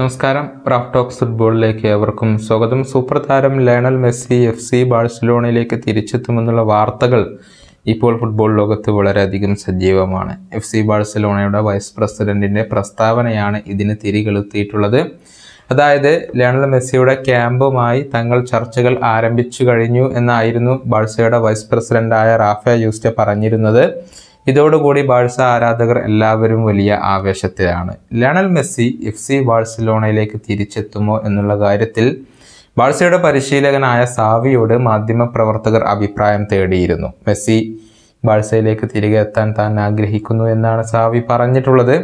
നമസ്കാരം Raf talks ഫുട്ബോളിലേക്ക് ഏവർക്കും സ്വാഗതം സൂപ്പർ താരം ലയണൽ മെസ്സി എഫ് സി ബാഴ്സലോണയിലേക്ക് തിരിച്ചെത്തുമെന്നുള്ള വാർത്തകൾ ഇപ്പോൾ ഫുട്ബോൾ ലോകത്ത് വളരെയധികം സജീവമാണ് എഫ് സി ബാഴ്സലോണയുടെ വൈസ് പ്രസിഡന്റിൻ്റെ പ്രസ്താവനയാണ് ഇതിന് തിരികെളുത്തിയിട്ടുള്ളത് അതായത് ലയണൽ മെസ്സിയുടെ ക്യാമ്പുമായി തങ്ങൾ ചർച്ചകൾ ആരംഭിച്ചു കഴിഞ്ഞു എന്നായിരുന്നു ബാഴ്സയുടെ വൈസ് പ്രസിഡന്റായ റാഫ യൂസ്റ്റെ പറഞ്ഞിരുന്നത് ഇതോടുകൂടി ബാഴ്സ ആരാധകർ എല്ലാവരും വലിയ ആവേശത്തിലാണ് ലയണൽ മെസ്സി എഫ് സി ബാഴ്സലോണയിലേക്ക് തിരിച്ചെത്തുമോ എന്നുള്ള കാര്യത്തിൽ ബാഴ്സയുടെ പരിശീലകനായ സാവിയോട് മാധ്യമപ്രവർത്തകർ അഭിപ്രായം തേടിയിരുന്നു മെസ്സി ബാഴ്സയിലേക്ക് തിരികെ എത്താൻ താൻ ആഗ്രഹിക്കുന്നു എന്നാണ് സാവി പറഞ്ഞിട്ടുള്ളത്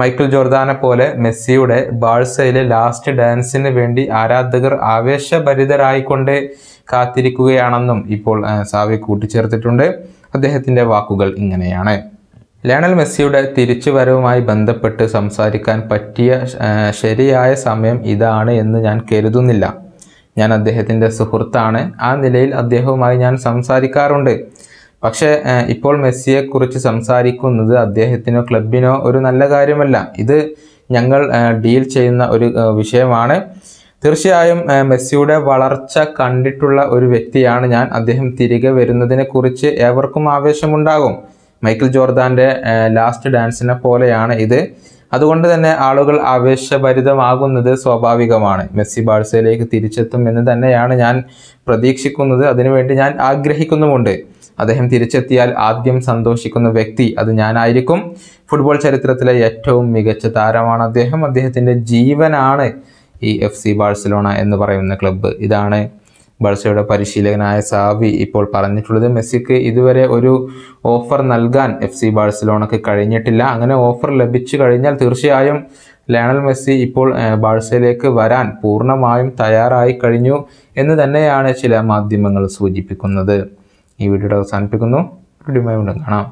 മൈക്കിൾ ജോർദാനെ പോലെ മെസ്സിയുടെ ബാഴ്സയിലെ ലാസ്റ്റ് ഡാൻസിന് വേണ്ടി ആരാധകർ ആവേശഭരിതരായിക്കൊണ്ട് കാത്തിരിക്കുകയാണെന്നും ഇപ്പോൾ സാവി കൂട്ടിച്ചേർത്തിട്ടുണ്ട് അദ്ദേഹത്തിൻ്റെ വാക്കുകൾ ഇങ്ങനെയാണ് ലയണൽ മെസ്സിയുടെ തിരിച്ചുവരവുമായി ബന്ധപ്പെട്ട് സംസാരിക്കാൻ പറ്റിയ ശരിയായ സമയം ഇതാണ് എന്ന് ഞാൻ കരുതുന്നില്ല ഞാൻ അദ്ദേഹത്തിൻ്റെ സുഹൃത്താണ് ആ നിലയിൽ അദ്ദേഹവുമായി ഞാൻ സംസാരിക്കാറുണ്ട് പക്ഷേ ഇപ്പോൾ മെസ്സിയെക്കുറിച്ച് സംസാരിക്കുന്നത് അദ്ദേഹത്തിനോ ക്ലബിനോ ഒരു നല്ല കാര്യമല്ല ഇത് ഞങ്ങൾ ഡീൽ ചെയ്യുന്ന ഒരു വിഷയമാണ് തീർച്ചയായും മെസ്സിയുടെ വളർച്ച കണ്ടിട്ടുള്ള ഒരു വ്യക്തിയാണ് ഞാൻ അദ്ദേഹം തിരികെ കുറിച്ച് ഏവർക്കും ആവേശമുണ്ടാകും മൈക്കിൾ ജോർദാന്റെ ലാസ്റ്റ് ഡാൻസിനെ പോലെയാണ് ഇത് അതുകൊണ്ട് തന്നെ ആളുകൾ ആവേശഭരിതമാകുന്നത് സ്വാഭാവികമാണ് മെസ്സി ബാഴ്സയിലേക്ക് തിരിച്ചെത്തും എന്ന് തന്നെയാണ് ഞാൻ പ്രതീക്ഷിക്കുന്നത് അതിനുവേണ്ടി ഞാൻ ആഗ്രഹിക്കുന്നുമുണ്ട് അദ്ദേഹം തിരിച്ചെത്തിയാൽ ആദ്യം സന്തോഷിക്കുന്ന വ്യക്തി അത് ഞാനായിരിക്കും ഫുട്ബോൾ ചരിത്രത്തിലെ ഏറ്റവും മികച്ച താരമാണ് അദ്ദേഹം അദ്ദേഹത്തിൻ്റെ ജീവനാണ് ഈ എഫ് സി ബാഴ്സലോണ എന്ന് പറയുന്ന ക്ലബ്ബ് ഇതാണ് ബാഴ്സയുടെ പരിശീലകനായ സാവി ഇപ്പോൾ പറഞ്ഞിട്ടുള്ളത് മെസ്സിക്ക് ഇതുവരെ ഒരു ഓഫർ നൽകാൻ എഫ് സി ബാഴ്സലോണക്ക് കഴിഞ്ഞിട്ടില്ല അങ്ങനെ ഓഫർ ലഭിച്ചു കഴിഞ്ഞാൽ തീർച്ചയായും ലയണൽ മെസ്സി ഇപ്പോൾ ബാഴ്സയിലേക്ക് വരാൻ പൂർണ്ണമായും തയ്യാറായി കഴിഞ്ഞു എന്ന് തന്നെയാണ് ചില മാധ്യമങ്ങൾ സൂചിപ്പിക്കുന്നത് ഈ വീഡിയോ അവസാനിപ്പിക്കുന്നു കാണാം